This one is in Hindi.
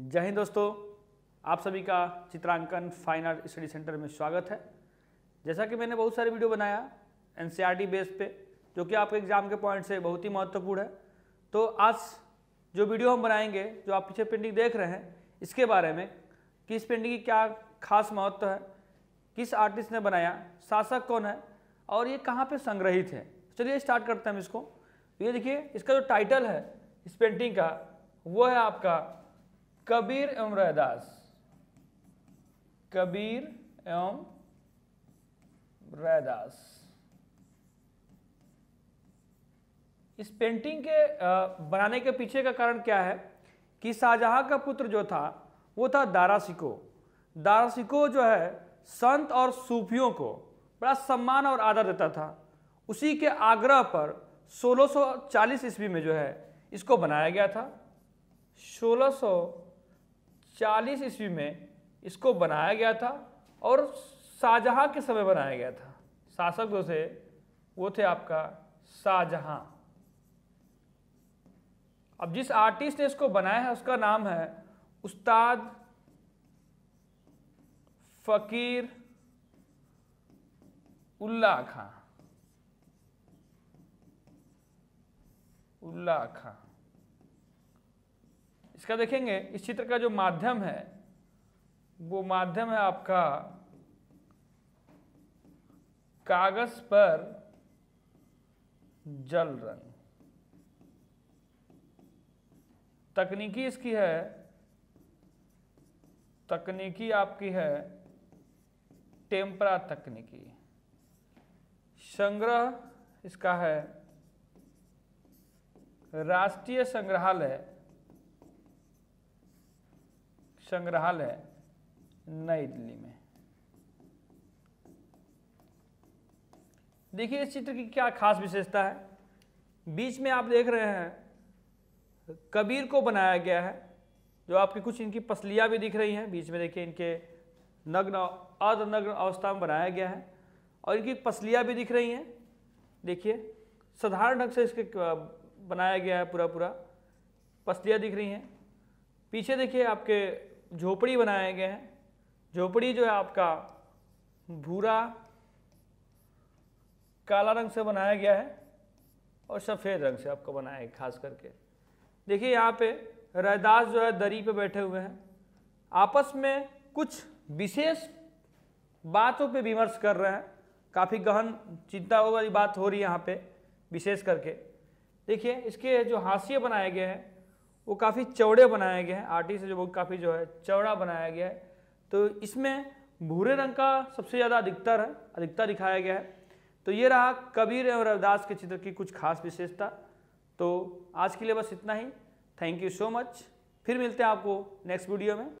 जय हिंद दोस्तों आप सभी का चित्रांकन फाइन आर्ट स्टडी सेंटर में स्वागत है जैसा कि मैंने बहुत सारे वीडियो बनाया एन बेस e पे जो कि आपके एग्जाम के पॉइंट से बहुत ही महत्वपूर्ण है तो आज जो वीडियो हम बनाएंगे जो आप पीछे पेंटिंग देख रहे हैं इसके बारे में कि इस पेंटिंग की क्या खास महत्व है किस आर्टिस्ट ने बनाया शासक कौन है और ये कहाँ पर संग्रहित है चलिए स्टार्ट करते हैं हम इसको ये देखिए इसका जो टाइटल है इस पेंटिंग का वो है आपका कबीर एवं रहदास कबीर एवं रहदास इस पेंटिंग के बनाने के पीछे का कारण क्या है कि शाहजहां का पुत्र जो था वो था दारा सिको दारा सिको जो है संत और सूफियों को बड़ा सम्मान और आदर देता था उसी के आग्रह पर 1640 ईस्वी में जो है इसको बनाया गया था 1600 चालीस ईस्वी में इसको बनाया गया था और शाहजहाँ के समय बनाया गया था शासक जो थे वो थे आपका शाहजहाँ अब जिस आर्टिस्ट ने इसको बनाया है उसका नाम है उस्ताद फकीर उल्ला खां उल्ला खां इसका देखेंगे इस चित्र का जो माध्यम है वो माध्यम है आपका कागज पर जल रंग तकनीकी इसकी है तकनीकी आपकी है टेम्परा तकनीकी संग्रह इसका है राष्ट्रीय संग्रहालय संग्रहालय नई दिल्ली में देखिए इस चित्र की क्या खास विशेषता है बीच में आप देख रहे हैं कबीर को बनाया गया है जो आपकी कुछ इनकी पसलियाँ भी दिख रही हैं बीच में देखिए इनके नग्न अर्धनग्न अवस्था में बनाया गया है और इनकी पसलियाँ भी दिख रही हैं देखिए साधारण ढंग से इसके बनाया गया है पूरा पूरा पसलियाँ दिख रही हैं पीछे देखिए आपके झोपड़ी बनाए गए हैं झोपड़ी जो है आपका भूरा काला रंग से बनाया गया है और सफ़ेद रंग से आपको बनाया है खास करके देखिए यहाँ पे रैदास जो है दरी पे बैठे हुए हैं आपस में कुछ विशेष बातों पे विमर्श कर रहे हैं काफ़ी गहन चिंता वाली बात हो रही है यहाँ पे विशेष करके देखिए इसके जो हाशिए बनाए गए हैं वो काफ़ी चौड़े बनाया गया है आरटी से जो काफ़ी जो है चौड़ा बनाया गया है तो इसमें भूरे रंग का सबसे ज़्यादा अधिकतर है अधिकतर दिखाया गया है तो ये रहा कबीर और रविदास के चित्र की कुछ खास विशेषता तो आज के लिए बस इतना ही थैंक यू सो मच फिर मिलते हैं आपको नेक्स्ट वीडियो में